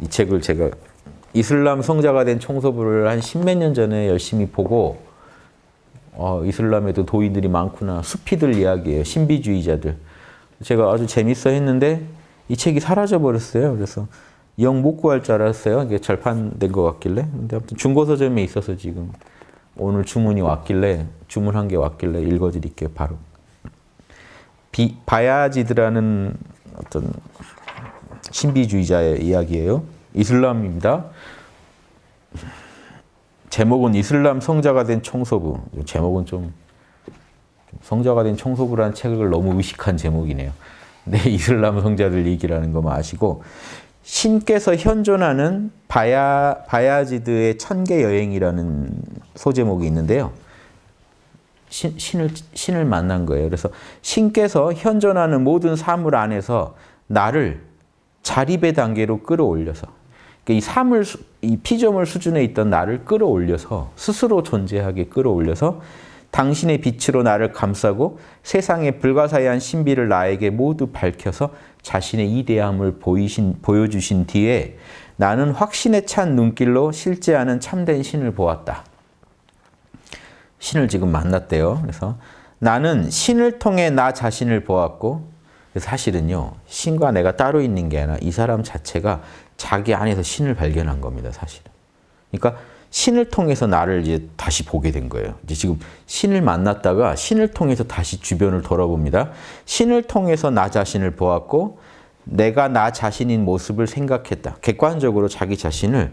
이 책을 제가 이슬람 성자가 된 청소부를 한 십몇 년 전에 열심히 보고 어, 이슬람에도 도인들이 많구나. 수피들 이야기예요. 신비주의자들. 제가 아주 재밌어 했는데 이 책이 사라져 버렸어요. 그래서 영 못 구할 줄 알았어요. 이게 절판된 것 같길래. 근데 아무튼 중고 서점에 있어서 지금 오늘 주문이 왔길래 주문한 게 왔길래 읽어드릴게요. 바로. 비, 바야지드라는 어떤 신비주의자의 이야기예요. 이슬람입니다. 제목은 이슬람 성자가 된 청소부. 제목은 좀 성자가 된 청소부라는 책을 너무 의식한 제목이네요. 내 네, 이슬람 성자들 얘기라는 것 아시고 신께서 현존하는 바야, 바야지드의 천계 여행이라는 소제목이 있는데요. 신, 신을, 신을 만난 거예요. 그래서 신께서 현존하는 모든 사물 안에서 나를 자립의 단계로 끌어올려서 그러니까 이 사물, 이 피조물 수준에 있던 나를 끌어올려서 스스로 존재하게 끌어올려서 당신의 빛으로 나를 감싸고 세상의 불가사의한 신비를 나에게 모두 밝혀서 자신의 이대함을 보이신, 보여주신 뒤에 나는 확신에 찬 눈길로 실제하는 참된 신을 보았다. 신을 지금 만났대요. 그래서 나는 신을 통해 나 자신을 보았고 사실은요. 신과 내가 따로 있는 게 아니라 이 사람 자체가 자기 안에서 신을 발견한 겁니다. 사실은. 그러니까 신을 통해서 나를 이제 다시 보게 된 거예요. 이제 지금 신을 만났다가 신을 통해서 다시 주변을 돌아봅니다. 신을 통해서 나 자신을 보았고 내가 나 자신인 모습을 생각했다. 객관적으로 자기 자신을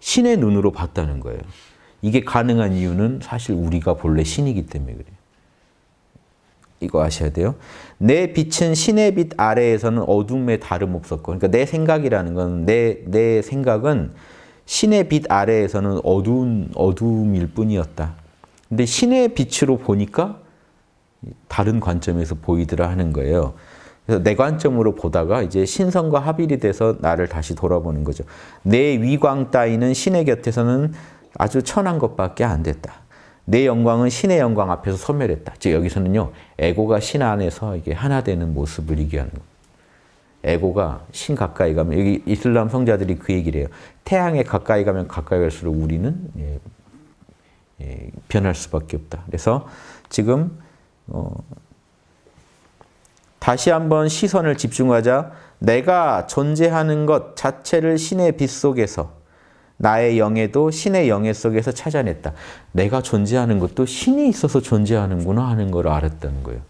신의 눈으로 봤다는 거예요. 이게 가능한 이유는 사실 우리가 본래 신이기 때문에 그래요. 이거 아셔야 돼요. 내 빛은 신의 빛 아래에서는 어둠에 다름없었고 그러니까 내 생각이라는 건 내 내 생각은 신의 빛 아래에서는 어두운 어둠일 뿐이었다. 근데 신의 빛으로 보니까 다른 관점에서 보이더라 하는 거예요. 그래서 내 관점으로 보다가 이제 신성과 합일이 돼서 나를 다시 돌아보는 거죠. 내 위광 따위는 신의 곁에서는 아주 천한 것밖에 안 됐다. 내 영광은 신의 영광 앞에서 소멸했다. 즉 여기서는요. 에고가 신 안에서 이게 하나 되는 모습을 얘기하는 거예요. 에고가 신 가까이 가면 여기 이슬람 성자들이 그 얘기를 해요. 태양에 가까이 가면 가까이 갈수록 우리는 예, 예, 변할 수밖에 없다. 그래서 지금 어, 다시 한번 시선을 집중하자 내가 존재하는 것 자체를 신의 빛 속에서 나의 영에도 신의 영에 속에서 찾아냈다. 내가 존재하는 것도 신이 있어서 존재하는구나 하는 걸 알았다는 거예요.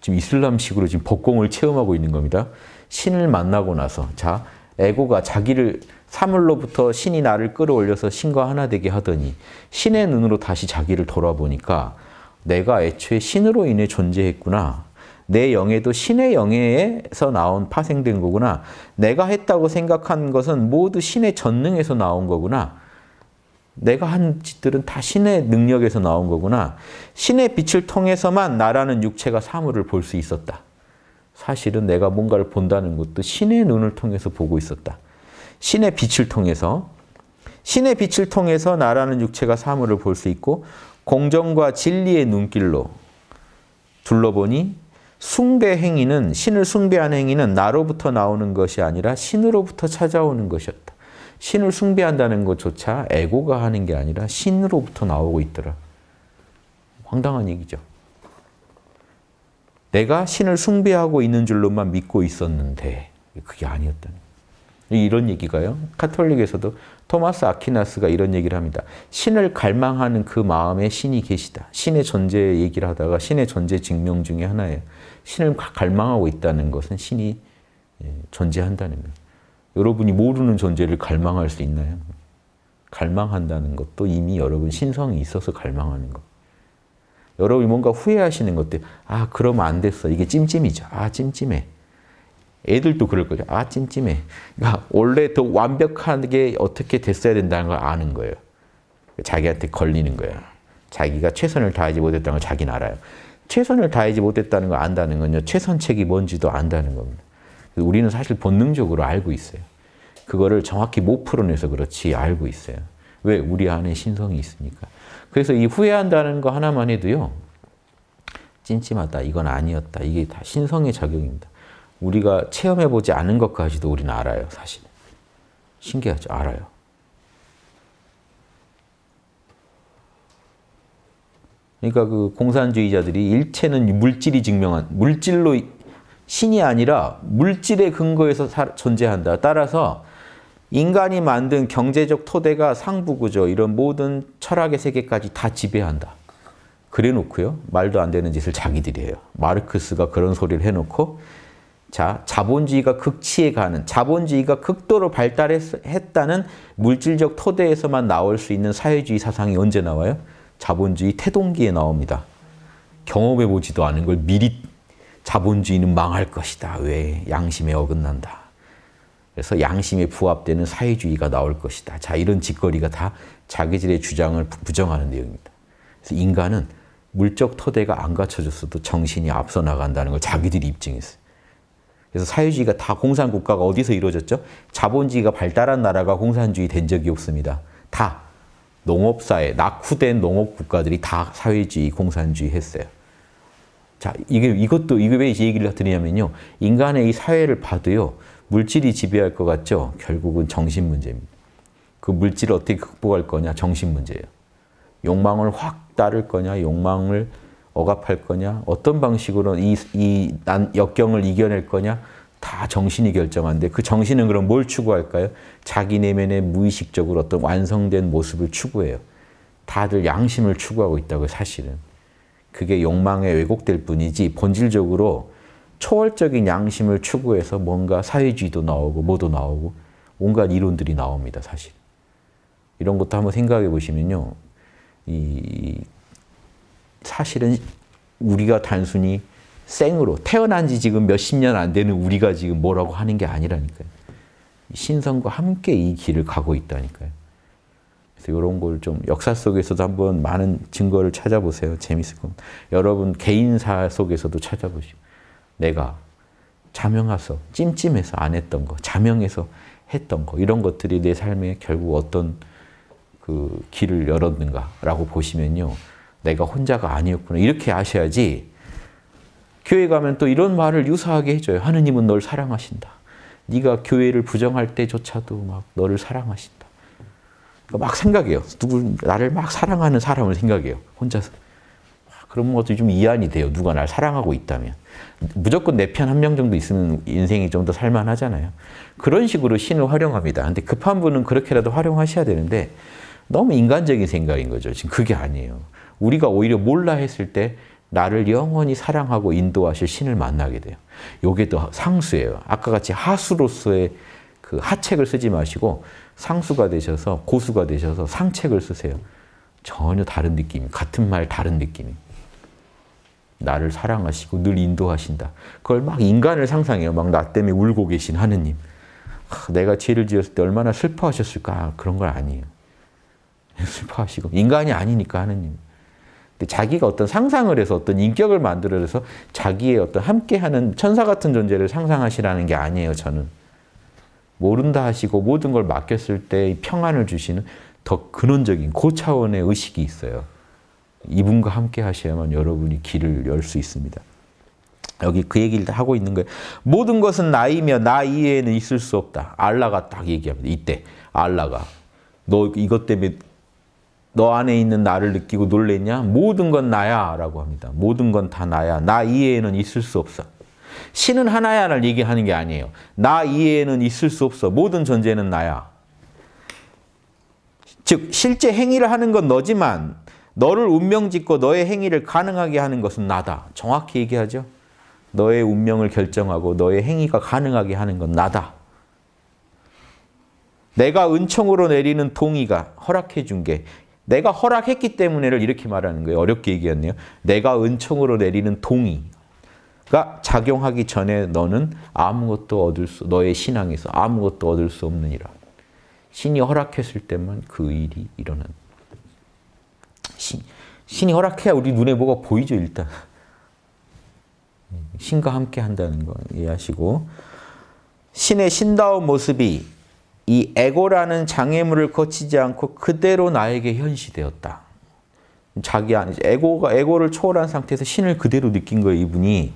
지금 이슬람식으로 지금 법공을 체험하고 있는 겁니다. 신을 만나고 나서 자 에고가 자기를 사물로부터 신이 나를 끌어올려서 신과 하나 되게 하더니 신의 눈으로 다시 자기를 돌아보니까 내가 애초에 신으로 인해 존재했구나. 내 영에도 신의 영에서 나온 파생된 거구나. 내가 했다고 생각한 것은 모두 신의 전능에서 나온 거구나. 내가 한 짓들은 다 신의 능력에서 나온 거구나. 신의 빛을 통해서만 나라는 육체가 사물을 볼 수 있었다. 사실은 내가 뭔가를 본다는 것도 신의 눈을 통해서 보고 있었다. 신의 빛을 통해서 신의 빛을 통해서 나라는 육체가 사물을 볼 수 있고 공정과 진리의 눈길로 둘러보니 숭배 행위는 신을 숭배한 행위는 나로부터 나오는 것이 아니라 신으로부터 찾아오는 것이었다. 신을 숭배한다는 것조차 에고가 하는 게 아니라 신으로부터 나오고 있더라. 황당한 얘기죠. 내가 신을 숭배하고 있는 줄로만 믿고 있었는데 그게 아니었다 이런 얘기가요. 카톨릭에서도 토마스 아퀴나스가 이런 얘기를 합니다. 신을 갈망하는 그 마음에 신이 계시다. 신의 존재 얘기를 하다가 신의 존재 증명 중에 하나예요. 신을 갈망하고 있다는 것은 신이 예, 존재한다는 거예요. 여러분이 모르는 존재를 갈망할 수 있나요? 갈망한다는 것도 이미 여러분 신성이 있어서 갈망하는 것. 여러분이 뭔가 후회하시는 것들, 아, 그러면 안 됐어. 이게 찜찜이죠. 아, 찜찜해. 애들도 그럴 거죠. 아, 찜찜해. 그러니까 원래 더 완벽하게 어떻게 됐어야 된다는 걸 아는 거예요. 자기한테 걸리는 거예요. 자기가 최선을 다하지 못했다는 걸 자기는 알아요. 최선을 다하지 못했다는 걸 안다는 건요. 최선책이 뭔지도 안다는 겁니다. 우리는 사실 본능적으로 알고 있어요. 그거를 정확히 못 풀어내서 그렇지 알고 있어요. 왜? 우리 안에 신성이 있으니까. 그래서 이 후회한다는 거 하나만 해도요. 찜찜하다. 이건 아니었다. 이게 다 신성의 작용입니다. 우리가 체험해보지 않은 것까지도 우리는 알아요, 사실. 신기하죠? 알아요. 그러니까 그 공산주의자들이 일체는 물질이 증명한, 물질로 신이 아니라 물질의 근거에서 사, 존재한다. 따라서 인간이 만든 경제적 토대가 상부구조 이런 모든 철학의 세계까지 다 지배한다. 그래 놓고요. 말도 안 되는 짓을 자기들이 해요. 마르크스가 그런 소리를 해놓고 자, 자본주의가 극치에 가는, 자본주의가 극도로 발달했다는 물질적 토대에서만 나올 수 있는 사회주의 사상이 언제 나와요? 자본주의 태동기에 나옵니다. 경험해보지도 않은 걸 미리 자본주의는 망할 것이다. 왜? 양심에 어긋난다. 그래서 양심에 부합되는 사회주의가 나올 것이다. 자, 이런 짓거리가 다 자기들의 주장을 부정하는 내용입니다. 그래서 인간은 물적 토대가 안 갖춰졌어도 정신이 앞서 나간다는 걸 자기들이 입증했어요. 그래서 사회주의가 다 공산 국가가 어디서 이루어졌죠? 자본주의가 발달한 나라가 공산주의 된 적이 없습니다. 다 농업사회, 낙후된 농업 국가들이 다 사회주의, 공산주의 했어요. 자, 이게 이것도 이게 왜 이 얘기를 드리냐면요. 인간의 이 사회를 봐도요. 물질이 지배할 것 같죠? 결국은 정신 문제입니다. 그 물질을 어떻게 극복할 거냐? 정신 문제예요. 욕망을 확 따를 거냐? 욕망을 억압할 거냐, 어떤 방식으로 이, 이 난, 역경을 이겨낼 거냐, 다 정신이 결정한데 그 정신은 그럼 뭘 추구할까요? 자기 내면의 무의식적으로 어떤 완성된 모습을 추구해요. 다들 양심을 추구하고 있다고 사실은. 그게 욕망에 왜곡될 뿐이지 본질적으로 초월적인 양심을 추구해서 뭔가 사회주의도 나오고 뭐도 나오고 온갖 이론들이 나옵니다, 사실. 이런 것도 한번 생각해 보시면요. 이 사실은 우리가 단순히 생으로 태어난 지 지금 몇 십 년 안 되는 우리가 지금 뭐라고 하는 게 아니라니까요. 신성과 함께 이 길을 가고 있다니까요. 그래서 이런 걸 좀 역사 속에서도 한번 많은 증거를 찾아보세요. 재밌을 겁니다. 여러분 개인사 속에서도 찾아보시고 내가 자명해서 찜찜해서 안 했던 거, 자명해서 했던 거 이런 것들이 내 삶에 결국 어떤 그 길을 열었는가라고 보시면요. 내가 혼자가 아니었구나. 이렇게 아셔야지 교회 가면 또 이런 말을 유사하게 해줘요. 하느님은 널 사랑하신다. 네가 교회를 부정할 때조차도 막 너를 사랑하신다. 그러니까 막 생각해요. 누굴 나를 막 사랑하는 사람을 생각해요. 혼자서. 아, 그런 것도 좀 이안이 돼요. 누가 날 사랑하고 있다면. 무조건 내 편 한 명 정도 있으면 인생이 좀 더 살만하잖아요. 그런 식으로 신을 활용합니다. 근데 급한 분은 그렇게라도 활용하셔야 되는데 너무 인간적인 생각인 거죠. 지금 그게 아니에요. 우리가 오히려 몰라 했을 때 나를 영원히 사랑하고 인도하실 신을 만나게 돼요. 요게 또 상수예요. 아까 같이 하수로서의 그 하책을 쓰지 마시고 상수가 되셔서 고수가 되셔서 상책을 쓰세요. 전혀 다른 느낌이 같은 말 다른 느낌이 나를 사랑하시고 늘 인도하신다. 그걸 막 인간을 상상해요. 막 나 때문에 울고 계신 하느님. 아, 내가 죄를 지었을 때 얼마나 슬퍼하셨을까 그런 건 아니에요. 슬퍼하시고 인간이 아니니까 하느님. 자기가 어떤 상상을 해서 어떤 인격을 만들어서 자기의 어떤 함께하는 천사 같은 존재를 상상하시라는 게 아니에요, 저는. 모른다 하시고 모든 걸 맡겼을 때 평안을 주시는 더 근원적인 고차원의 의식이 있어요. 이분과 함께 하셔야만 여러분이 길을 열 수 있습니다. 여기 그 얘기를 하고 있는 거예요. 모든 것은 나이며 나 이외에는 있을 수 없다. 알라가 딱 얘기합니다. 이때 알라가 너 이것 때문에 너 안에 있는 나를 느끼고 놀랬냐? 모든 건 나야 라고 합니다. 모든 건 다 나야. 나 이외에는 있을 수 없어. 신은 하나야를 얘기하는 게 아니에요. 나 이외에는 있을 수 없어. 모든 존재는 나야. 즉 실제 행위를 하는 건 너지만 너를 운명짓고 너의 행위를 가능하게 하는 것은 나다. 정확히 얘기하죠. 너의 운명을 결정하고 너의 행위가 가능하게 하는 건 나다. 내가 은총으로 내리는 동의가 허락해 준게 내가 허락했기 때문에를 이렇게 말하는 거예요. 어렵게 얘기했네요. 내가 은총으로 내리는 동의가 그러니까 작용하기 전에 너는 아무것도 얻을 수, 너의 신앙에서 아무것도 얻을 수 없느니라. 신이 허락했을 때만 그 일이 일어난. 신, 신이 허락해야 우리 눈에 뭐가 보이죠, 일단. 신과 함께 한다는 거 이해하시고 신의 신다운 모습이 이 에고라는 장애물을 거치지 않고 그대로 나에게 현시되었다. 자기 안 에고가 에고를 초월한 상태에서 신을 그대로 느낀 거예요, 이분이.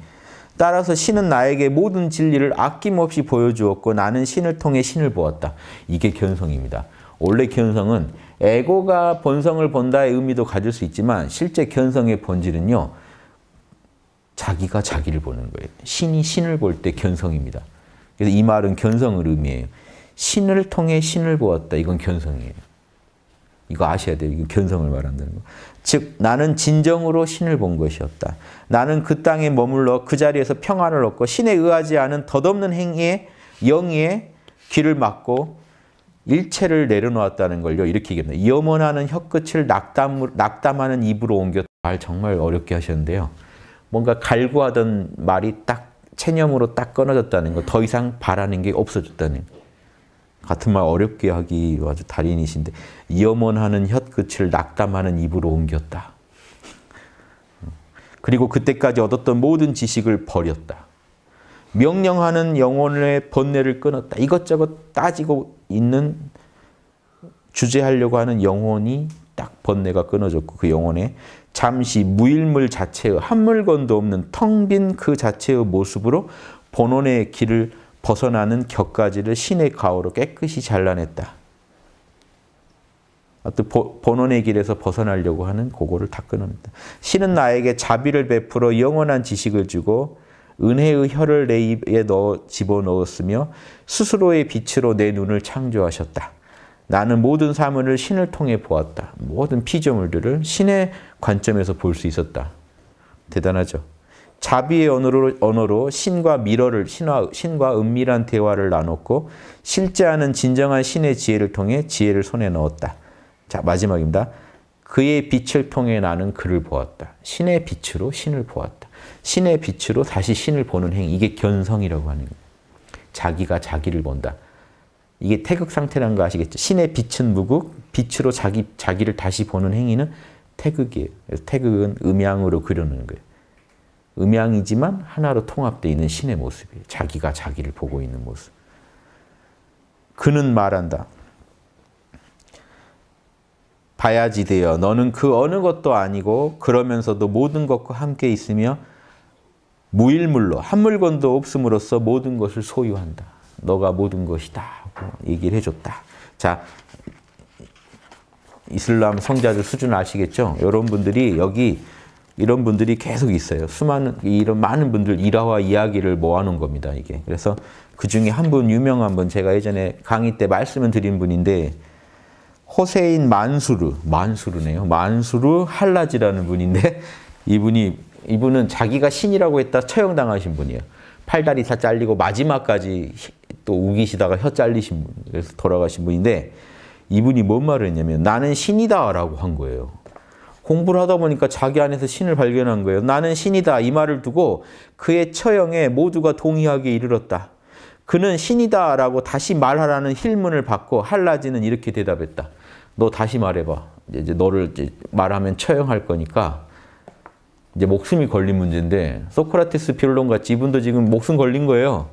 따라서 신은 나에게 모든 진리를 아낌없이 보여주었고 나는 신을 통해 신을 보았다. 이게 견성입니다. 원래 견성은 에고가 본성을 본다의 의미도 가질 수 있지만 실제 견성의 본질은요. 자기가 자기를 보는 거예요. 신이 신을 볼 때 견성입니다. 그래서 이 말은 견성을 의미해요. 신을 통해 신을 보았다. 이건 견성이에요. 이거 아셔야 돼요. 이거 견성을 말한다는 거. 즉 나는 진정으로 신을 본 것이었다. 나는 그 땅에 머물러 그 자리에서 평안을 얻고 신에 의하지 않은 덧없는 행위에 영의에 귀를 막고 일체를 내려놓았다는 걸요. 이렇게 얘기합니다. 염원하는 혀끝을 낙담, 낙담하는 입으로 옮겼다. 말 정말 어렵게 하셨는데요. 뭔가 갈구하던 말이 딱 체념으로 딱 끊어졌다는 거. 더 이상 바라는 게 없어졌다는 거. 같은 말 어렵게 하기 아주 달인이신데 염원하는 혀끝을 낙담하는 입으로 옮겼다. 그리고 그때까지 얻었던 모든 지식을 버렸다. 명령하는 영혼의 번뇌를 끊었다. 이것저것 따지고 있는 주제하려고 하는 영혼이 딱 번뇌가 끊어졌고 그 영혼에 잠시 무일물 자체의 한물건도 없는 텅 빈 그 자체의 모습으로 본원의 길을 벗어나는 격가지를 신의 가오로 깨끗이 잘라냈다. 어떤 본원의 길에서 벗어나려고 하는 고거를 다 끊습니다. 신은 나에게 자비를 베풀어 영원한 지식을 주고 은혜의 혀를 내 입에 넣어 집어넣었으며 스스로의 빛으로 내 눈을 창조하셨다. 나는 모든 사물을 신을 통해 보았다. 모든 피조물들을 신의 관점에서 볼 수 있었다. 대단하죠. 자비의 언어로, 언어로 신과 미러를 신화, 신과 은밀한 대화를 나눴고 실제하는 진정한 신의 지혜를 통해 지혜를 손에 넣었다. 자 마지막입니다. 그의 빛을 통해 나는 그를 보았다. 신의 빛으로 신을 보았다. 신의 빛으로 다시 신을 보는 행 이게 견성이라고 하는 거예요. 자기가 자기를 본다. 이게 태극 상태라는 거 아시겠죠? 신의 빛은 무국, 빛으로 자기, 자기를 다시 보는 행위는 태극이에요. 태극은 음양으로 그려놓는 거예요. 음양이지만 하나로 통합되어 있는 신의 모습이에요. 자기가 자기를 보고 있는 모습. 그는 말한다. 봐야지 되어 너는 그 어느 것도 아니고 그러면서도 모든 것과 함께 있으며 무일물로 한 물건도 없음으로써 모든 것을 소유한다. 너가 모든 것이다 하고 얘기를 해줬다. 자, 이슬람 성자들 수준 아시겠죠? 여러분들이 여기 이런 분들이 계속 있어요. 수많은 이런 많은 분들 일화와 이야기를 모아놓은 겁니다. 이게 그래서 그 중에 한 분 유명한 분 제가 예전에 강의 때 말씀을 드린 분인데 호세인 만수르 만수르네요. 만수르 할라지라는 분인데 이분이 이분은 자기가 신이라고 했다 처형당하신 분이에요. 팔다리 다 잘리고 마지막까지 또 우기시다가 혀 잘리신 분, 그래서 돌아가신 분인데 이분이 뭔 말을 했냐면 나는 신이다라고 한 거예요. 공부를 하다 보니까 자기 안에서 신을 발견한 거예요. 나는 신이다 이 말을 두고 그의 처형에 모두가 동의하기에 이르렀다. 그는 신이다 라고 다시 말하라는 힐문을 받고 할라지는 이렇게 대답했다. 너 다시 말해봐. 이제 너를 이제 말하면 처형할 거니까 이제 목숨이 걸린 문제인데 소크라테스 비론같이 이분도 지금 목숨 걸린 거예요.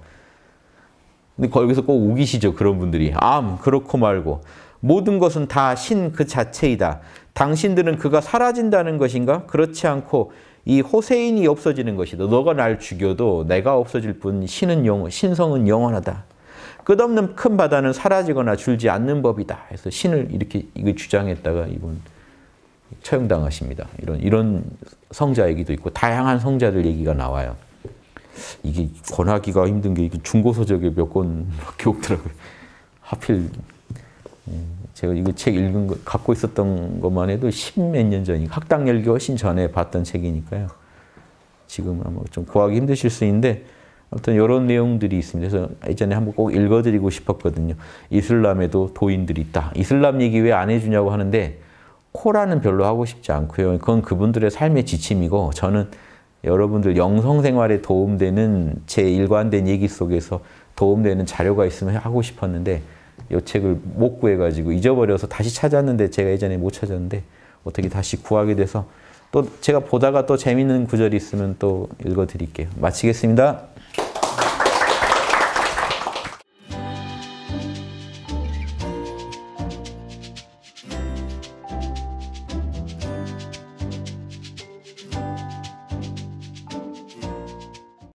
근데 거기서 꼭 우기시죠. 그런 분들이. 암 그렇고 말고 모든 것은 다 신 그 자체이다. 당신들은 그가 사라진다는 것인가? 그렇지 않고 이 호세인이 없어지는 것이다. 너가 날 죽여도 내가 없어질 뿐 신은 영 신성은 영원하다. 끝없는 큰 바다는 사라지거나 줄지 않는 법이다. 그서 신을 이렇게 이거 주장했다가 이분 처형당하십니다. 이런 이런 성자 얘기도 있고 다양한 성자들 얘기가 나와요. 이게 권하기가 힘든 게 중고서적에 몇권 기억더라고요. 하필 음, 제가 이거 책 읽은 거, 갖고 있었던 것만 해도 십 몇 년 전이고, 학당 열기 훨씬 전에 봤던 책이니까요. 지금 아마 좀 구하기 힘드실 수 있는데, 아무튼 이런 내용들이 있습니다. 그래서 예전에 한번 꼭 읽어드리고 싶었거든요. 이슬람에도 도인들이 있다. 이슬람 얘기 왜 안 해주냐고 하는데, 코라는 별로 하고 싶지 않고요. 그건 그분들의 삶의 지침이고, 저는 여러분들 영성생활에 도움되는 제 일관된 얘기 속에서 도움되는 자료가 있으면 하고 싶었는데, 이 책을 못 구해가지고 잊어버려서 다시 찾았는데 제가 예전에 못 찾았는데 어떻게 다시 구하게 돼서 또 제가 보다가 또 재밌는 구절이 있으면 또 읽어드릴게요. 마치겠습니다.